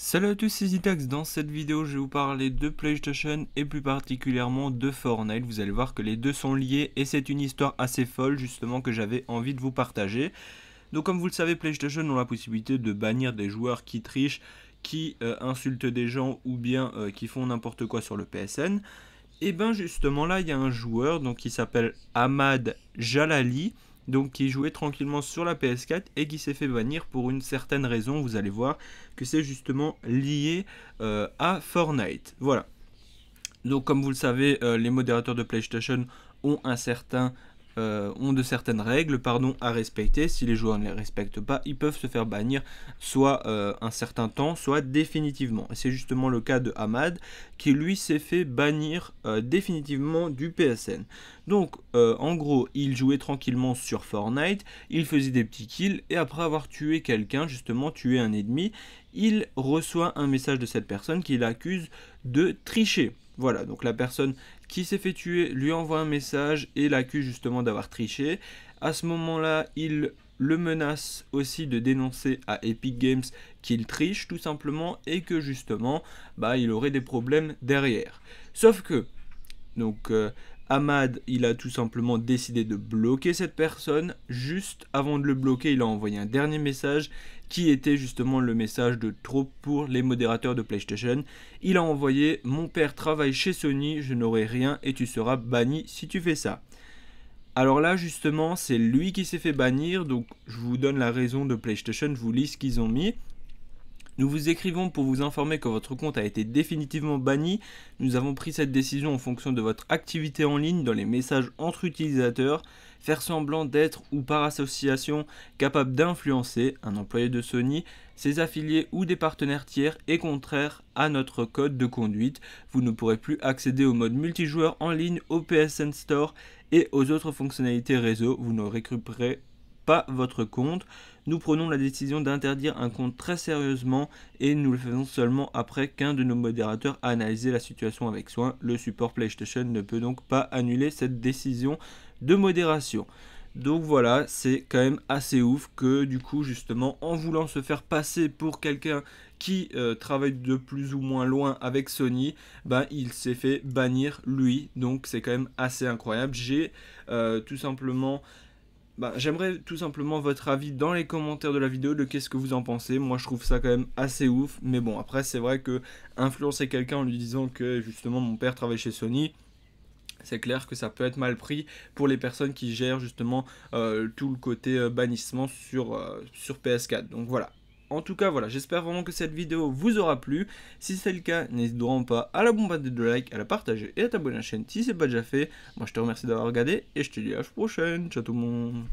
Salut à tous, c'est Zitax. Dans cette vidéo, je vais vous parler de PlayStation et plus particulièrement de Fortnite. Vous allez voir que les deux sont liés et c'est une histoire assez folle justement que j'avais envie de vous partager. Donc comme vous le savez, PlayStation ont la possibilité de bannir des joueurs qui trichent, qui euh, insultent des gens ou bien euh, qui font n'importe quoi sur le PSN. Et bien justement là, il y a un joueur donc qui s'appelle Ahmad Jalali donc qui jouait tranquillement sur la PS4 et qui s'est fait bannir pour une certaine raison. Vous allez voir que c'est justement lié euh, à Fortnite. Voilà. Donc comme vous le savez, euh, les modérateurs de PlayStation ont un certain euh, ont de certaines règles pardon, à respecter. Si les joueurs ne les respectent pas, ils peuvent se faire bannir soit euh, un certain temps, soit définitivement. c'est justement le cas de Hamad qui lui s'est fait bannir euh, définitivement du PSN. Donc en gros, il jouait tranquillement sur Fortnite, il faisait des petits kills et après avoir tué quelqu'un, justement tué un ennemi, il reçoit un message de cette personne qui l'accuse de tricher. Voilà, donc la personne qui s'est fait tuer lui envoie un message et l'accuse justement d'avoir triché. À ce moment-là, il le menace aussi de dénoncer à Epic Games qu'il triche tout simplement et que justement, bah, il aurait des problèmes derrière. Sauf que, donc, euh, Ahmad, il a tout simplement décidé de bloquer cette personne. Juste avant de le bloquer, il a envoyé un dernier message qui était justement le message de trop pour les modérateurs de PlayStation. Il a envoyé Mon père travaille chez Sony, je n'aurai rien et tu seras banni si tu fais ça. Alors là, justement, c'est lui qui s'est fait bannir, donc je vous donne la raison de PlayStation, je vous lis ce qu'ils ont mis. Nous vous écrivons pour vous informer que votre compte a été définitivement banni. Nous avons pris cette décision en fonction de votre activité en ligne dans les messages entre utilisateurs. Faire semblant d'être ou par association capable d'influencer un employé de Sony, ses affiliés ou des partenaires tiers est contraire à notre code de conduite. Vous ne pourrez plus accéder au mode multijoueur en ligne au PSN Store et aux autres fonctionnalités réseau. Vous ne récupérez pas votre compte. Nous prenons la décision d'interdire un compte très sérieusement et nous le faisons seulement après qu'un de nos modérateurs a analysé la situation avec soin. Le support PlayStation ne peut donc pas annuler cette décision de modération. Donc voilà, c'est quand même assez ouf que du coup justement en voulant se faire passer pour quelqu'un qui euh, travaille de plus ou moins loin avec Sony, ben, il s'est fait bannir lui. Donc c'est quand même assez incroyable. J'ai euh, tout simplement bah, j'aimerais tout simplement votre avis dans les commentaires de la vidéo de qu'est-ce que vous en pensez. Moi, je trouve ça quand même assez ouf. Mais bon, après, c'est vrai que influencer quelqu'un en lui disant que justement mon père travaille chez Sony, c'est clair que ça peut être mal pris pour les personnes qui gèrent justement euh, tout le côté euh, bannissement sur, euh, sur PS4. Donc voilà. En tout cas, voilà, j'espère vraiment que cette vidéo vous aura plu. Si c'est le cas, n'hésitez pas à la bombarder de like, à la partager et à t'abonner à la chaîne si c'est pas déjà fait. Moi, je te remercie d'avoir regardé et je te dis à la prochaine. Ciao tout le monde